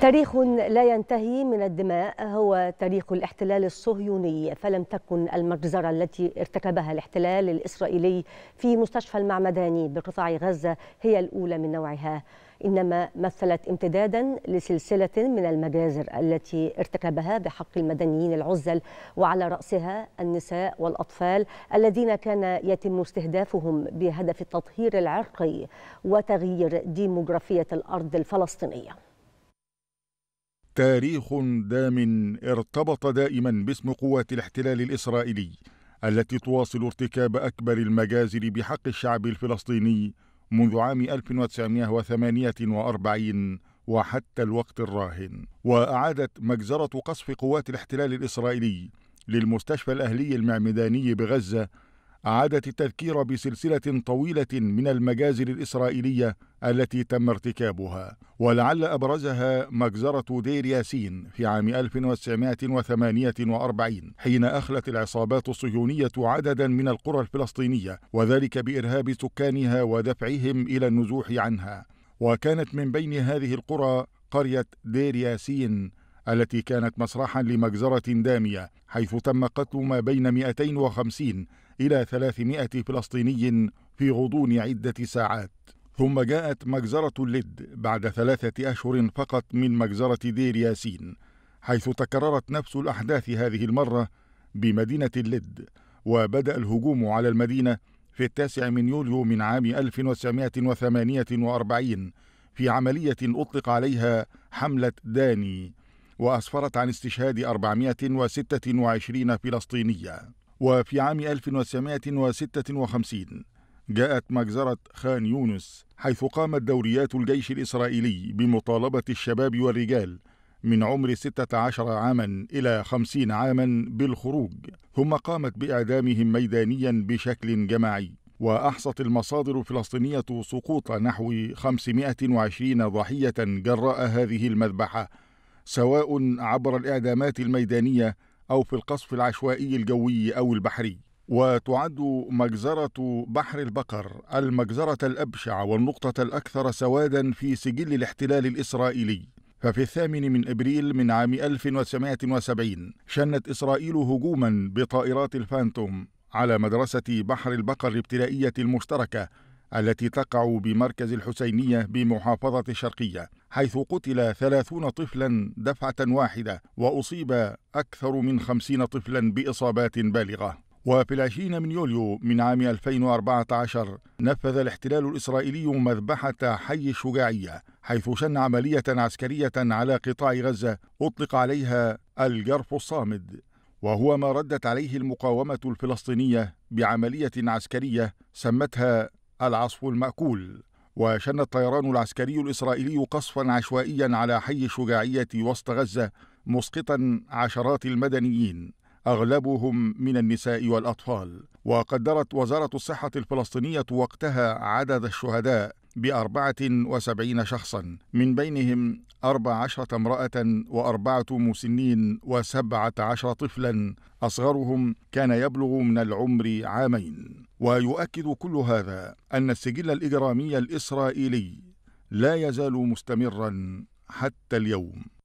تاريخ لا ينتهي من الدماء هو تاريخ الاحتلال الصهيوني فلم تكن المجزرة التي ارتكبها الاحتلال الإسرائيلي في مستشفى المعمداني بقطاع غزة هي الأولى من نوعها إنما مثلت امتدادا لسلسلة من المجازر التي ارتكبها بحق المدنيين العزل وعلى رأسها النساء والأطفال الذين كان يتم استهدافهم بهدف التطهير العرقي وتغيير ديموغرافية الأرض الفلسطينية تاريخ دام ارتبط دائما باسم قوات الاحتلال الاسرائيلي التي تواصل ارتكاب اكبر المجازر بحق الشعب الفلسطيني منذ عام 1948 وحتى الوقت الراهن واعادت مجزره قصف قوات الاحتلال الاسرائيلي للمستشفى الاهلي المعمداني بغزه أعادت التذكير بسلسلة طويلة من المجازر الإسرائيلية التي تم ارتكابها ولعل أبرزها مجزرة دير ياسين في عام 1948 حين أخلت العصابات الصهيونية عددا من القرى الفلسطينية وذلك بإرهاب سكانها ودفعهم إلى النزوح عنها وكانت من بين هذه القرى قرية دير ياسين التي كانت مسرحا لمجزرة دامية حيث تم قتل ما بين 250 إلى 300 فلسطيني في غضون عدة ساعات ثم جاءت مجزرة اللد بعد ثلاثة أشهر فقط من مجزرة دير ياسين حيث تكررت نفس الأحداث هذه المرة بمدينة اللد وبدأ الهجوم على المدينة في التاسع من يوليو من عام 1948 في عملية أطلق عليها حملة داني وأسفرت عن استشهاد 426 فلسطينية وفي عام 1956 جاءت مجزرة خان يونس حيث قامت دوريات الجيش الإسرائيلي بمطالبة الشباب والرجال من عمر 16 عاما إلى 50 عاما بالخروج ثم قامت بإعدامهم ميدانيا بشكل جماعي وأحصت المصادر الفلسطينية سقوط نحو 520 ضحية جراء هذه المذبحة سواء عبر الإعدامات الميدانية أو في القصف العشوائي الجوي أو البحري وتعد مجزرة بحر البقر المجزرة الأبشع والنقطة الأكثر سوادا في سجل الاحتلال الإسرائيلي ففي الثامن من ابريل من عام 1970 شنت اسرائيل هجوما بطائرات الفانتوم على مدرسة بحر البقر الابتدائية المشتركة التي تقع بمركز الحسينية بمحافظة الشرقية حيث قتل ثلاثون طفلا دفعة واحدة وأصيب أكثر من خمسين طفلا بإصابات بالغة وفي العشرين من يوليو من عام 2014 نفذ الاحتلال الإسرائيلي مذبحة حي الشجاعية حيث شن عملية عسكرية على قطاع غزة أطلق عليها الجرف الصامد وهو ما ردت عليه المقاومة الفلسطينية بعملية عسكرية سمتها العصف المأكول وشن الطيران العسكري الإسرائيلي قصفا عشوائيا على حي الشجاعية وسط غزة مسقطا عشرات المدنيين أغلبهم من النساء والأطفال وقدرت وزارة الصحة الفلسطينية وقتها عدد الشهداء بأربعة وسبعين شخصا من بينهم أربع عشرة امرأة وأربعة مسنين وسبعة عشر طفلا أصغرهم كان يبلغ من العمر عامين ويؤكد كل هذا أن السجل الإجرامي الإسرائيلي لا يزال مستمرا حتى اليوم